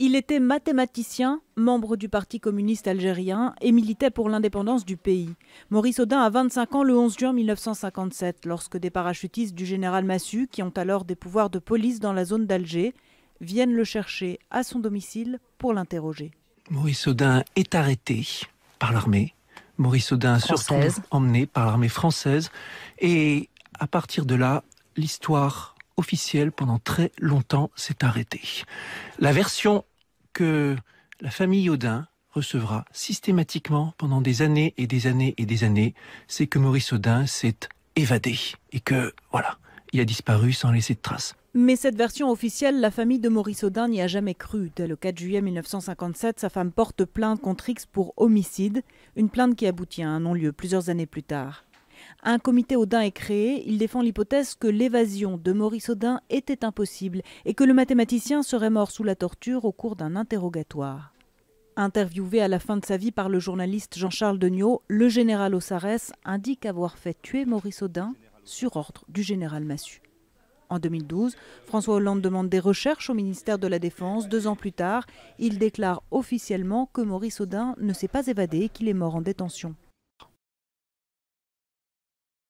Il était mathématicien, membre du Parti communiste algérien et militait pour l'indépendance du pays. Maurice Audin a 25 ans le 11 juin 1957, lorsque des parachutistes du général Massu, qui ont alors des pouvoirs de police dans la zone d'Alger, viennent le chercher à son domicile pour l'interroger. Maurice Audin est arrêté par l'armée. Maurice Audin surtout emmené par l'armée française. Et à partir de là, l'histoire officielle pendant très longtemps s'est arrêtée. La version que la famille Audin recevra systématiquement pendant des années et des années et des années, c'est que Maurice Audin s'est évadé et que, voilà, il a disparu sans laisser de traces. Mais cette version officielle, la famille de Maurice Audin n'y a jamais cru. Dès le 4 juillet 1957, sa femme porte plainte contre X pour homicide, une plainte qui aboutit à un non-lieu plusieurs années plus tard. Un comité Odin est créé. Il défend l'hypothèse que l'évasion de Maurice Audin était impossible et que le mathématicien serait mort sous la torture au cours d'un interrogatoire. Interviewé à la fin de sa vie par le journaliste Jean-Charles Degnaud, le général Ossares indique avoir fait tuer Maurice Audin sur ordre du général Massu. En 2012, François Hollande demande des recherches au ministère de la Défense. Deux ans plus tard, il déclare officiellement que Maurice Audin ne s'est pas évadé et qu'il est mort en détention.